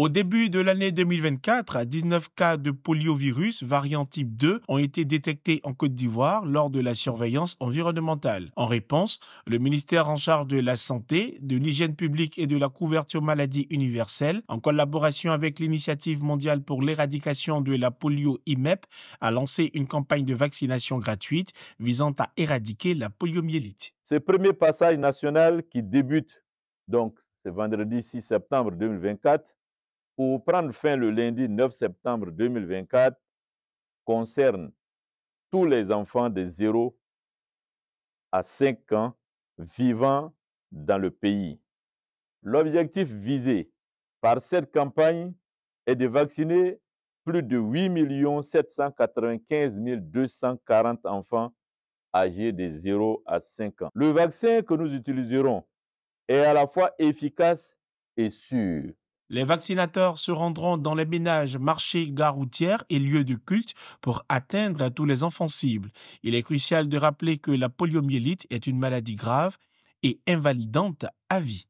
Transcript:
Au début de l'année 2024, 19 cas de poliovirus variant type 2 ont été détectés en Côte d'Ivoire lors de la surveillance environnementale. En réponse, le ministère en charge de la santé, de l'hygiène publique et de la couverture maladie universelle, en collaboration avec l'initiative mondiale pour l'éradication de la polio IMEP, a lancé une campagne de vaccination gratuite visant à éradiquer la poliomyélite. Ce premier passage national qui débute donc ce vendredi 6 septembre 2024 pour prendre fin le lundi 9 septembre 2024 concerne tous les enfants de 0 à 5 ans vivant dans le pays. L'objectif visé par cette campagne est de vacciner plus de 8 795 240 enfants âgés de 0 à 5 ans. Le vaccin que nous utiliserons est à la fois efficace et sûr. Les vaccinateurs se rendront dans les ménages, marchés, gares routières et lieux de culte pour atteindre tous les enfants cibles. Il est crucial de rappeler que la poliomyélite est une maladie grave et invalidante à vie.